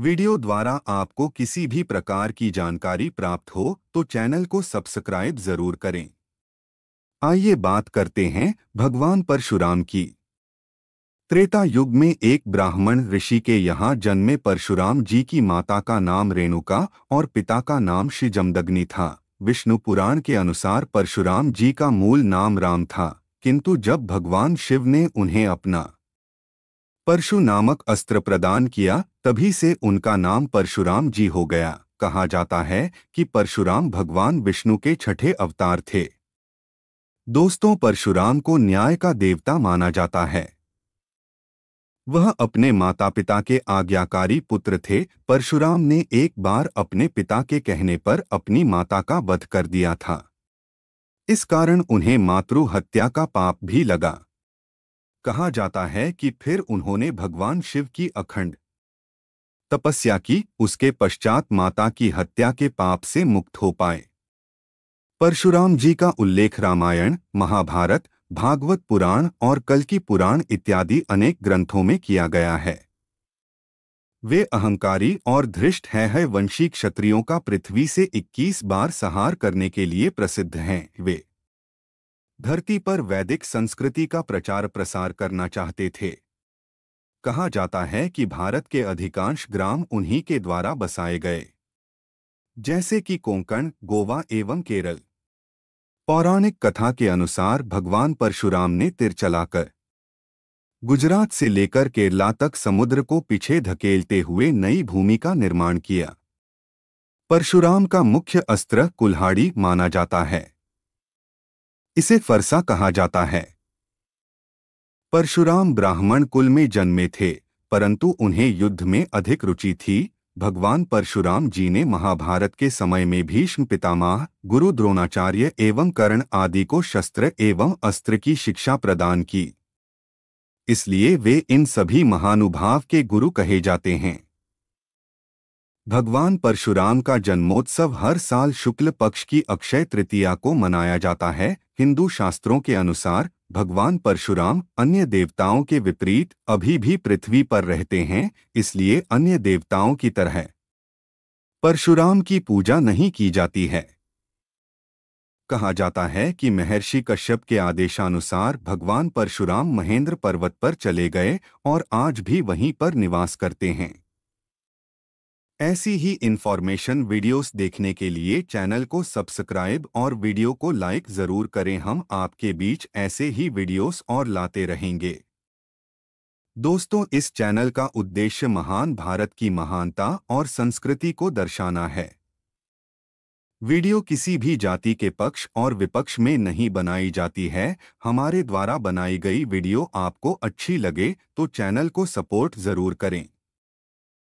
video द्वारा आपको किसी भी प्रकार की जानकारी प्राप्त हो तो चैनल को सब्सक्राइब जरूर करें आइए बात करते हैं भगवान परशुराम की त्रेता युग में एक ब्राह्मण ऋषि के यहाँ जन्मे परशुराम जी की माता का नाम रेणुका और पिता का नाम श्री जमदग्नि था विष्णु पुराण के अनुसार परशुराम जी का मूल नाम राम था किंतु जब भगवान शिव ने उन्हें अपना परशु नामक अस्त्र प्रदान किया तभी से उनका नाम परशुराम जी हो गया कहा जाता है कि परशुराम भगवान विष्णु के छठे अवतार थे दोस्तों परशुराम को न्याय का देवता माना जाता है वह अपने माता पिता के आज्ञाकारी पुत्र थे परशुराम ने एक बार अपने पिता के कहने पर अपनी माता का वध कर दिया था इस कारण उन्हें मातृ हत्या का पाप भी लगा कहा जाता है कि फिर उन्होंने भगवान शिव की अखंड तपस्या की उसके पश्चात माता की हत्या के पाप से मुक्त हो पाए परशुराम जी का उल्लेख रामायण महाभारत भागवत पुराण और कल्कि पुराण इत्यादि अनेक ग्रंथों में किया गया है वे अहंकारी और धृष्ट है, है वंशी क्षत्रियों का पृथ्वी से 21 बार सहार करने के लिए प्रसिद्ध हैं वे धरती पर वैदिक संस्कृति का प्रचार प्रसार करना चाहते थे कहा जाता है कि भारत के अधिकांश ग्राम उन्हीं के द्वारा बसाए गए जैसे कि कोंकण गोवा एवं केरल पौराणिक कथा के अनुसार भगवान परशुराम ने तिर चलाकर गुजरात से लेकर केरला तक समुद्र को पीछे धकेलते हुए नई भूमि का निर्माण किया परशुराम का मुख्य अस्त्र कुल्हाड़ी माना जाता है इसे फरसा कहा जाता है परशुराम ब्राह्मण कुल में जन्मे थे परंतु उन्हें युद्ध में अधिक रुचि थी भगवान परशुराम जी ने महाभारत के समय में भीष्म पितामह गुरु द्रोणाचार्य एवं कर्ण आदि को शस्त्र एवं अस्त्र की शिक्षा प्रदान की इसलिए वे इन सभी महानुभाव के गुरु कहे जाते हैं भगवान परशुराम का जन्मोत्सव हर साल शुक्ल पक्ष की अक्षय तृतीया को मनाया जाता है हिंदू शास्त्रों के अनुसार भगवान परशुराम अन्य देवताओं के विपरीत अभी भी पृथ्वी पर रहते हैं इसलिए अन्य देवताओं की तरह परशुराम की पूजा नहीं की जाती है कहा जाता है कि महर्षि कश्यप के आदेशानुसार भगवान परशुराम महेंद्र पर्वत पर चले गए और आज भी वहीं पर निवास करते हैं ऐसी ही इन्फॉर्मेशन वीडियोस देखने के लिए चैनल को सब्सक्राइब और वीडियो को लाइक ज़रूर करें हम आपके बीच ऐसे ही वीडियोस और लाते रहेंगे दोस्तों इस चैनल का उद्देश्य महान भारत की महानता और संस्कृति को दर्शाना है वीडियो किसी भी जाति के पक्ष और विपक्ष में नहीं बनाई जाती है हमारे द्वारा बनाई गई वीडियो आपको अच्छी लगे तो चैनल को सपोर्ट ज़रूर करें